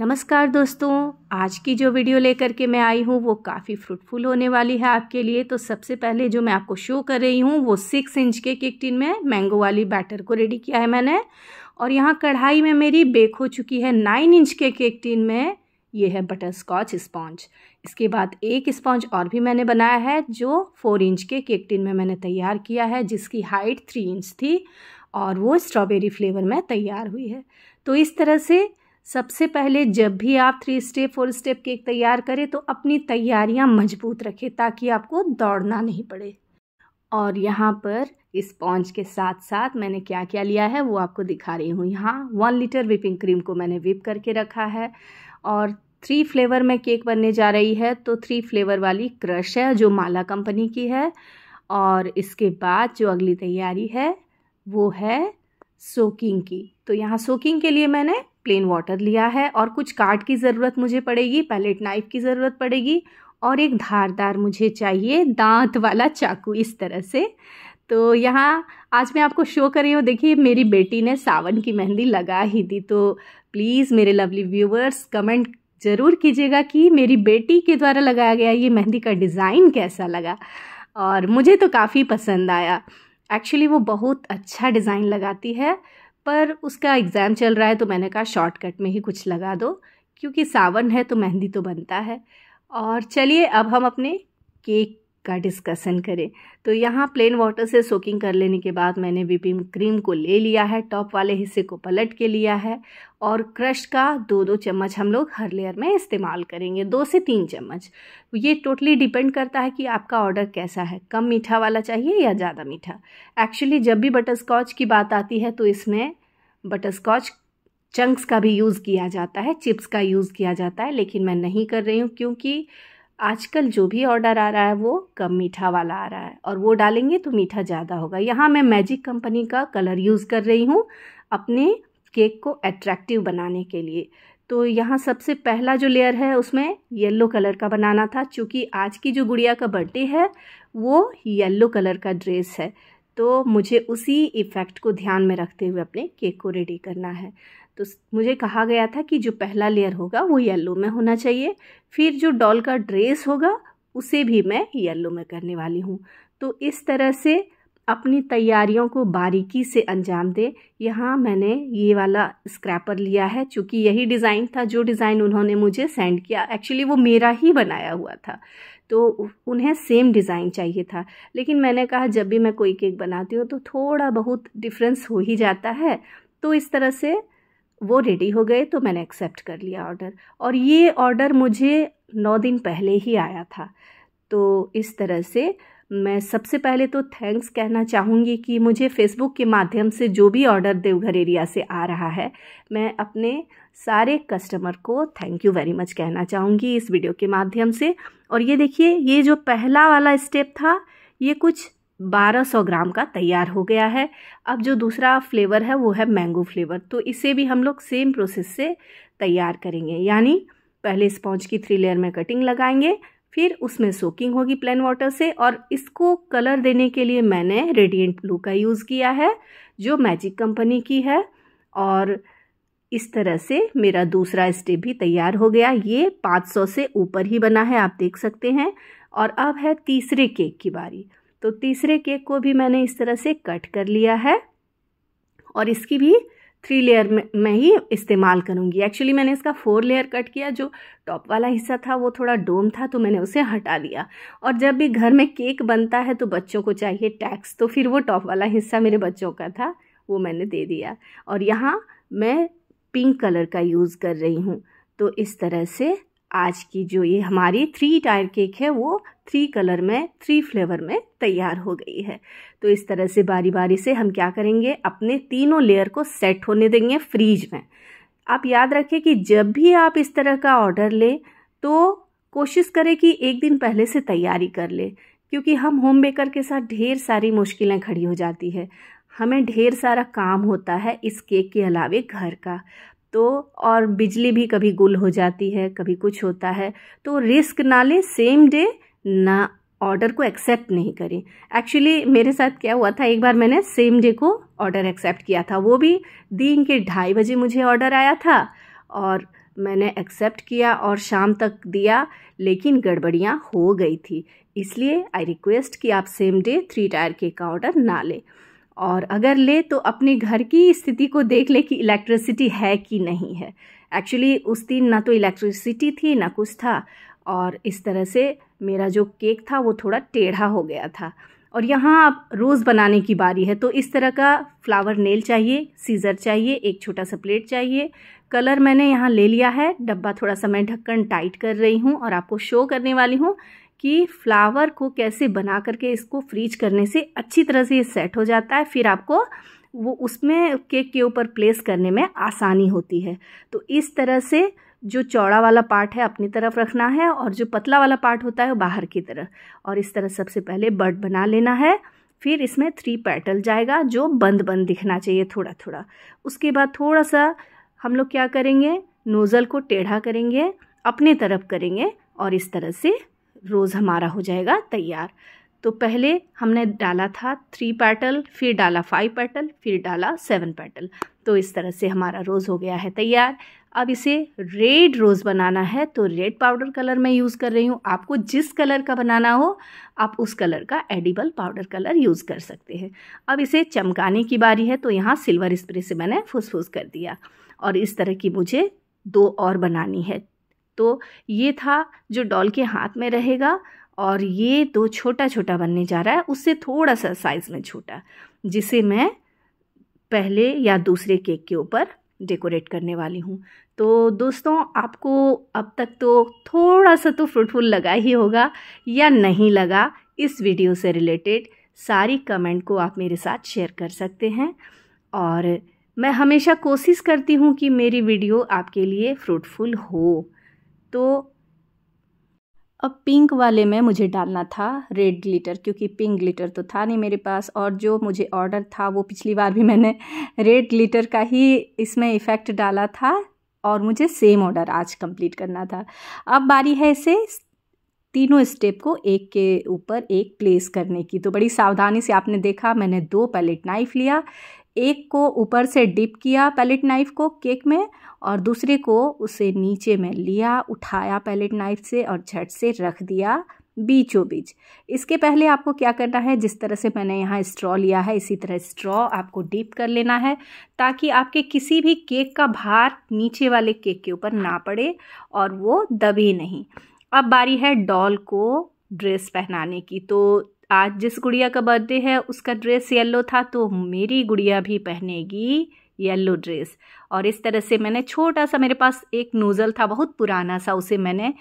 नमस्कार दोस्तों आज की जो वीडियो लेकर के मैं आई हूँ वो काफ़ी फ्रूटफुल होने वाली है आपके लिए तो सबसे पहले जो मैं आपको शो कर रही हूँ वो सिक्स इंच के केक टिन में मैंगो वाली बैटर को रेडी किया है मैंने और यहाँ कढ़ाई में मेरी बेक हो चुकी है नाइन इंच के केक टिन में ये है बटर स्कॉच स्पॉन्ज इसके बाद एक स्पॉन्ज और भी मैंने बनाया है जो फोर इंच के केक टिन में मैंने तैयार किया है जिसकी हाइट थ्री इंच थी और वो स्ट्रॉबेरी फ्लेवर में तैयार हुई है तो इस तरह से सबसे पहले जब भी आप three step four step cake तैयार करें तो अपनी तैयारियां मजबूत रखें ताकि आपको दौड़ना नहीं पड़े और यहाँ पर स्पॉन्ज के साथ साथ मैंने क्या क्या लिया है वो आपको दिखा रही हूँ यहाँ वन लीटर विपिंग क्रीम को मैंने विप करके रखा है और थ्री फ्लेवर में केक बनने जा रही है तो थ्री फ्लेवर वाली क्रश है जो माला कंपनी की है और इसके बाद जो अगली तैयारी है वो है सोकिंग की तो यहाँ सोकिंग के लिए मैंने प्लेन वाटर लिया है और कुछ काट की ज़रूरत मुझे पड़ेगी पैलेट नाइफ की ज़रूरत पड़ेगी और एक धारदार मुझे चाहिए दांत वाला चाकू इस तरह से तो यहाँ आज मैं आपको शो कर रही हूँ देखिए मेरी बेटी ने सावन की मेहंदी लगा ही दी तो प्लीज़ मेरे लवली व्यूवर्स कमेंट ज़रूर कीजिएगा कि मेरी बेटी के द्वारा लगाया गया ये मेहंदी का डिज़ाइन कैसा लगा और मुझे तो काफ़ी पसंद आया एक्चुअली वो बहुत अच्छा डिज़ाइन लगाती है पर उसका एग्ज़ाम चल रहा है तो मैंने कहा शॉर्टकट में ही कुछ लगा दो क्योंकि सावन है तो मेहंदी तो बनता है और चलिए अब हम अपने केक का डिस्कशन करें तो यहाँ प्लेन वाटर से सोकिंग कर लेने के बाद मैंने विपिंग क्रीम को ले लिया है टॉप वाले हिस्से को पलट के लिया है और क्रश का दो दो चम्मच हम लोग हर लेयर में इस्तेमाल करेंगे दो से तीन चम्मच ये टोटली डिपेंड करता है कि आपका ऑर्डर कैसा है कम मीठा वाला चाहिए या ज़्यादा मीठा एक्चुअली जब भी बटर स्कॉच की बात आती है तो इसमें बटर स्कॉच चंक्स का भी यूज़ किया जाता है चिप्स का यूज़ किया जाता है लेकिन मैं नहीं कर रही हूँ क्योंकि आजकल जो भी ऑर्डर आ रहा है वो कम मीठा वाला आ रहा है और वो डालेंगे तो मीठा ज़्यादा होगा यहाँ मैं मैजिक कंपनी का कलर यूज़ कर रही हूँ अपने केक को एट्रैक्टिव बनाने के लिए तो यहाँ सबसे पहला जो लेयर है उसमें येलो कलर का बनाना था क्योंकि आज की जो गुड़िया का बर्थडे है वो येलो कलर का ड्रेस है तो मुझे उसी इफ़ेक्ट को ध्यान में रखते हुए अपने केक को रेडी करना है तो मुझे कहा गया था कि जो पहला लेयर होगा वो येलो में होना चाहिए फिर जो डॉल का ड्रेस होगा उसे भी मैं येलो में करने वाली हूँ तो इस तरह से अपनी तैयारियों को बारीकी से अंजाम दे यहाँ मैंने ये वाला स्क्रैपर लिया है चूँकि यही डिज़ाइन था जो डिज़ाइन उन्होंने मुझे सेंड किया एक्चुअली वो मेरा ही बनाया हुआ था तो उन्हें सेम डिज़ाइन चाहिए था लेकिन मैंने कहा जब भी मैं कोई केक बनाती हूँ तो थोड़ा बहुत डिफरेंस हो ही जाता है तो इस तरह से वो रेडी हो गए तो मैंने एक्सेप्ट कर लिया ऑर्डर और ये ऑर्डर मुझे नौ दिन पहले ही आया था तो इस तरह से मैं सबसे पहले तो थैंक्स कहना चाहूँगी कि मुझे फेसबुक के माध्यम से जो भी ऑर्डर देवघर एरिया से आ रहा है मैं अपने सारे कस्टमर को थैंक यू वेरी मच कहना चाहूँगी इस वीडियो के माध्यम से और ये देखिए ये जो पहला वाला स्टेप था ये कुछ 1200 ग्राम का तैयार हो गया है अब जो दूसरा फ्लेवर है वो है मैंगो फ्लेवर तो इसे भी हम लोग सेम प्रोसेस से तैयार करेंगे यानी पहले स्पॉन्ज की थ्री लेयर में कटिंग लगाएंगे फिर उसमें सोकिंग होगी प्लेन वाटर से और इसको कलर देने के लिए मैंने रेडियंट ब्लू का यूज़ किया है जो मैजिक कंपनी की है और इस तरह से मेरा दूसरा स्टेप भी तैयार हो गया ये 500 से ऊपर ही बना है आप देख सकते हैं और अब है तीसरे केक की बारी तो तीसरे केक को भी मैंने इस तरह से कट कर लिया है और इसकी भी थ्री लेयर में, मैं ही इस्तेमाल करूँगी एक्चुअली मैंने इसका फोर लेयर कट किया जो टॉप वाला हिस्सा था वो थोड़ा डोम था तो मैंने उसे हटा दिया और जब भी घर में केक बनता है तो बच्चों को चाहिए टैक्स तो फिर वो टॉप वाला हिस्सा मेरे बच्चों का था वो मैंने दे दिया और यहाँ मैं पिंक कलर का यूज़ कर रही हूँ तो इस तरह से आज की जो ये हमारी थ्री टायर केक है वो थ्री कलर में थ्री फ्लेवर में तैयार हो गई है तो इस तरह से बारी बारी से हम क्या करेंगे अपने तीनों लेयर को सेट होने देंगे फ्रीज में आप याद रखें कि जब भी आप इस तरह का ऑर्डर लें तो कोशिश करें कि एक दिन पहले से तैयारी कर लें क्योंकि हम होम बेकर के साथ ढेर सारी मुश्किलें खड़ी हो जाती है हमें ढेर सारा काम होता है इस केक के अलावे घर का तो और बिजली भी कभी गुल हो जाती है कभी कुछ होता है तो रिस्क ना लें सेम डे ना ऑर्डर को एक्सेप्ट नहीं करें एक्चुअली मेरे साथ क्या हुआ था एक बार मैंने सेम डे को ऑर्डर एक्सेप्ट किया था वो भी दिन के ढाई बजे मुझे ऑर्डर आया था और मैंने एक्सेप्ट किया और शाम तक दिया लेकिन गड़बड़ियाँ हो गई थी इसलिए आई रिक्वेस्ट कि आप same day three tier cake का ऑर्डर ना लें और अगर ले तो अपने घर की स्थिति को देख ले कि इलेक्ट्रिसिटी है कि नहीं है एक्चुअली उस दिन ना तो इलेक्ट्रिसिटी थी ना कुछ था और इस तरह से मेरा जो केक था वो थोड़ा टेढ़ा हो गया था और यहाँ आप रोज़ बनाने की बारी है तो इस तरह का फ्लावर नेल चाहिए सीज़र चाहिए एक छोटा सा प्लेट चाहिए कलर मैंने यहाँ ले लिया है डब्बा थोड़ा सा मैं ढक्कन टाइट कर रही हूँ और आपको शो करने वाली हूँ कि फ्लावर को कैसे बना करके इसको फ्रीज करने से अच्छी तरह से ये सेट हो जाता है फिर आपको वो उसमें केक के ऊपर प्लेस करने में आसानी होती है तो इस तरह से जो चौड़ा वाला पार्ट है अपनी तरफ रखना है और जो पतला वाला पार्ट होता है वो बाहर की तरफ और इस तरह सबसे पहले बर्ड बना लेना है फिर इसमें थ्री पैटल जाएगा जो बंद बंद दिखना चाहिए थोड़ा थोड़ा उसके बाद थोड़ा सा हम लोग क्या करेंगे नोज़ल को टेढ़ा करेंगे अपने तरफ करेंगे और इस तरह से रोज़ हमारा हो जाएगा तैयार तो पहले हमने डाला था थ्री पैटल फिर डाला फाइव पैटल फिर डाला सेवन पैटल तो इस तरह से हमारा रोज़ हो गया है तैयार अब इसे रेड रोज़ बनाना है तो रेड पाउडर कलर मैं यूज़ कर रही हूँ आपको जिस कलर का बनाना हो आप उस कलर का एडिबल पाउडर कलर यूज़ कर सकते हैं अब इसे चमकाने की बारी है तो यहाँ सिल्वर स्प्रे से मैंने फुसफुस कर दिया और इस तरह की मुझे दो और बनानी है तो ये था जो डॉल के हाथ में रहेगा और ये तो छोटा छोटा बनने जा रहा है उससे थोड़ा सा साइज़ में छोटा जिसे मैं पहले या दूसरे केक के ऊपर डेकोरेट करने वाली हूँ तो दोस्तों आपको अब तक तो थोड़ा सा तो फ्रूटफुल लगा ही होगा या नहीं लगा इस वीडियो से रिलेटेड सारी कमेंट को आप मेरे साथ शेयर कर सकते हैं और मैं हमेशा कोशिश करती हूँ कि मेरी वीडियो आपके लिए फ्रूटफुल हो तो अब पिंक वाले में मुझे डालना था रेड ग्लिटर क्योंकि पिंक ग्लिटर तो था नहीं मेरे पास और जो मुझे ऑर्डर था वो पिछली बार भी मैंने रेड ग्लिटर का ही इसमें इफ़ेक्ट डाला था और मुझे सेम ऑर्डर आज कंप्लीट करना था अब बारी है इसे तीनों स्टेप को एक के ऊपर एक प्लेस करने की तो बड़ी सावधानी से आपने देखा मैंने दो पैलेट नाइफ लिया एक को ऊपर से डिप किया पैलेट नाइफ को केक में और दूसरे को उसे नीचे में लिया उठाया पैलेट नाइफ से और झट से रख दिया बीचों बीच इसके पहले आपको क्या करना है जिस तरह से मैंने यहाँ स्ट्रॉ लिया है इसी तरह स्ट्रॉ आपको डीप कर लेना है ताकि आपके किसी भी केक का भार नीचे वाले केक के ऊपर ना पड़े और वो दबे नहीं अब बारी है डॉल को ड्रेस पहनाने की तो आज जिस गुड़िया का बर्थडे है उसका ड्रेस येलो था तो मेरी गुड़िया भी पहनेगी येलो ड्रेस और इस तरह से मैंने छोटा सा मेरे पास एक नोज़ल था बहुत पुराना सा उसे मैंने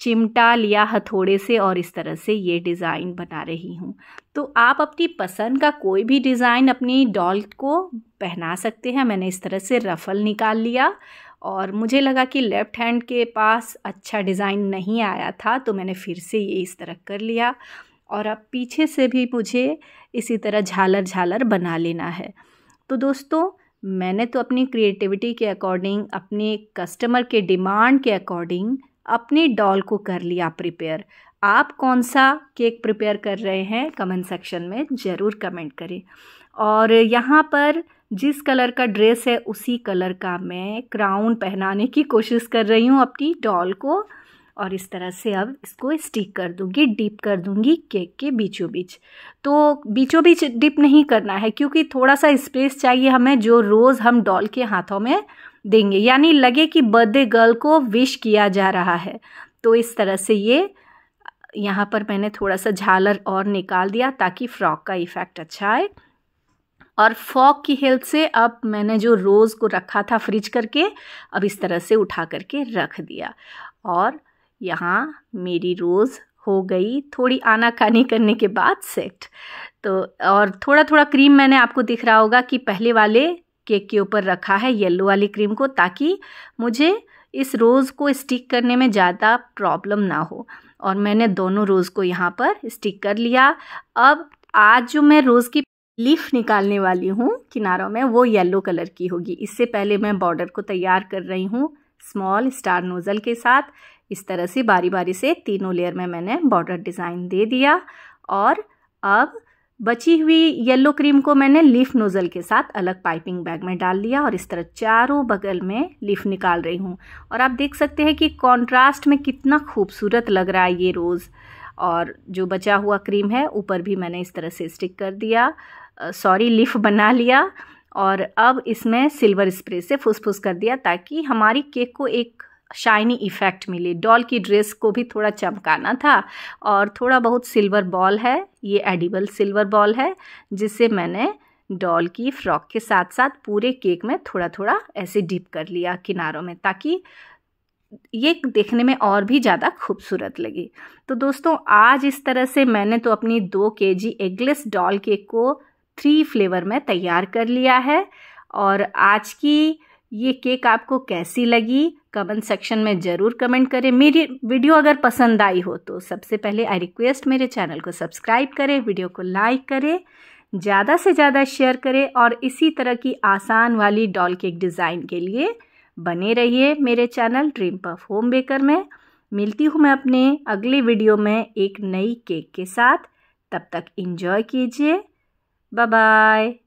चिमटा लिया हथौड़े से और इस तरह से ये डिज़ाइन बना रही हूँ तो आप अपनी पसंद का कोई भी डिज़ाइन अपनी डॉल को पहना सकते हैं मैंने इस तरह से रफल निकाल लिया और मुझे लगा कि लेफ़्ट हैंड के पास अच्छा डिज़ाइन नहीं आया था तो मैंने फिर से ये इस तरह कर लिया और अब पीछे से भी मुझे इसी तरह झालर झालर बना लेना है तो दोस्तों मैंने तो अपनी क्रिएटिविटी के अकॉर्डिंग अपने कस्टमर के डिमांड के अकॉर्डिंग अपने डॉल को कर लिया प्रिपेयर आप कौन सा केक प्रिपेयर कर रहे हैं कमेंट सेक्शन में ज़रूर कमेंट करें और यहाँ पर जिस कलर का ड्रेस है उसी कलर का मैं क्राउन पहनाने की कोशिश कर रही हूँ अपनी डॉल को और इस तरह से अब इसको स्टिक कर दूंगी डिप कर दूंगी केक के बीचों बीच तो बीचों बीच डिप नहीं करना है क्योंकि थोड़ा सा स्पेस चाहिए हमें जो रोज़ हम डॉल के हाथों में देंगे यानी लगे कि बर्थडे गर्ल को विश किया जा रहा है तो इस तरह से ये यहाँ पर मैंने थोड़ा सा झालर और निकाल दिया ताकि फ्रॉक का इफ़ेक्ट अच्छा आए और फॉक की हेल्प से अब मैंने जो रोज़ को रखा था फ्रिज करके अब इस तरह से उठा करके रख दिया और यहाँ मेरी रोज़ हो गई थोड़ी आनाकानी करने के बाद सेट तो और थोड़ा थोड़ा क्रीम मैंने आपको दिख रहा होगा कि पहले वाले केक के ऊपर रखा है येलो वाली क्रीम को ताकि मुझे इस रोज़ को स्टिक करने में ज़्यादा प्रॉब्लम ना हो और मैंने दोनों रोज़ को यहाँ पर स्टिक कर लिया अब आज जो मैं रोज़ की लीफ निकालने वाली हूँ किनारों में वो येलो कलर की होगी इससे पहले मैं बॉर्डर को तैयार कर रही हूँ स्मॉल स्टार नोज़ल के साथ इस तरह से बारी बारी से तीनों लेयर में मैंने बॉर्डर डिज़ाइन दे दिया और अब बची हुई येलो क्रीम को मैंने लीफ नोज़ल के साथ अलग पाइपिंग बैग में डाल दिया और इस तरह चारों बगल में लीफ निकाल रही हूँ और आप देख सकते हैं कि कंट्रास्ट में कितना खूबसूरत लग रहा है ये रोज़ और जो बचा हुआ क्रीम है ऊपर भी मैंने इस तरह से स्टिक कर दिया सॉरी लीफ बना लिया और अब इसमें सिल्वर स्प्रे से फुसफुस कर दिया ताकि हमारी केक को एक शाइनी इफ़ेक्ट मिले डॉल की ड्रेस को भी थोड़ा चमकाना था और थोड़ा बहुत सिल्वर बॉल है ये एडिबल सिल्वर बॉल है जिसे मैंने डॉल की फ्रॉक के साथ साथ पूरे केक में थोड़ा थोड़ा ऐसे डिप कर लिया किनारों में ताकि ये देखने में और भी ज़्यादा खूबसूरत लगी तो दोस्तों आज इस तरह से मैंने तो अपनी दो K G eggless doll cake को थ्री फ्लेवर में तैयार कर लिया है और आज की ये केक आपको कैसी लगी कमेंट सेक्शन में ज़रूर कमेंट करें मेरी वीडियो अगर पसंद आई हो तो सबसे पहले आई रिक्वेस्ट मेरे चैनल को सब्सक्राइब करें वीडियो को लाइक करें ज़्यादा से ज़्यादा शेयर करें और इसी तरह की आसान वाली डॉल केक डिज़ाइन के लिए बने रहिए मेरे channel dream puff home baker में मिलती हूँ मैं अपने अगले वीडियो में एक नई केक के साथ तब तक इन्जॉय कीजिए बाय बाय